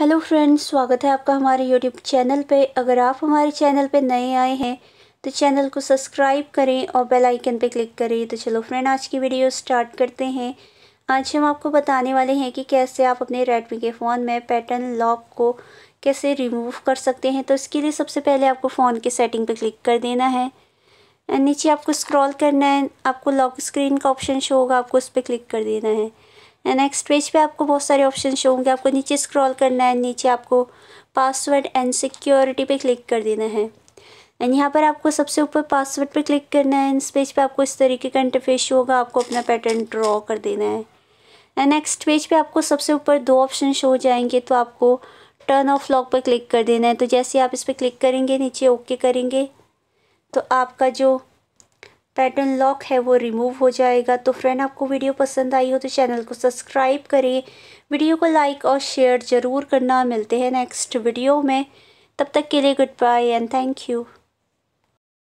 hello friends स्वागत है आपका हमारे यूट्यूब चैनल पे अगर आप हमारे चैनल पे नए आए हैं तो चैनल को सब्सक्राइब करें और बेल आइकन पे क्लिक करें तो चलो फ्रेंड आज की वीडियो स्टार्ट करते हैं आज हम आपको बताने वाले हैं कि कैसे आप अपने रेडमी के फ़ोन में पैटर्न लॉक को कैसे रिमूव कर सकते हैं तो इसके लिए सबसे पहले आपको फ़ोन के सेटिंग पर क्लिक कर देना है नीचे आपको स्क्रॉल करना है आपको लॉक स्क्रीन का ऑप्शन शो होगा आपको उस पर क्लिक कर देना है नेक्स्ट पेज पे आपको बहुत सारे ऑप्शन शो होंगे आपको नीचे स्क्रॉल करना है नीचे आपको पासवर्ड एंड सिक्योरिटी पे क्लिक कर देना है एंड यहाँ पर आपको सबसे ऊपर पासवर्ड पे क्लिक करना है इस पेज पे आपको इस तरीके का इंटरफेस होगा आपको अपना पैटर्न ड्रॉ कर देना है एंड नेक्स्ट पेज पे आपको सबसे ऊपर दो ऑप्शन शो हो जाएंगे तो आपको टर्न ऑफ लॉक पर क्लिक कर देना है तो जैसे आप इस पर क्लिक करेंगे नीचे ओके करेंगे तो आपका जो पैटर्न लॉक है वो रिमूव हो जाएगा तो फ्रेंड आपको वीडियो पसंद आई हो तो चैनल को सब्सक्राइब करें वीडियो को लाइक और शेयर ज़रूर करना मिलते हैं नेक्स्ट वीडियो में तब तक के लिए good bye and thank you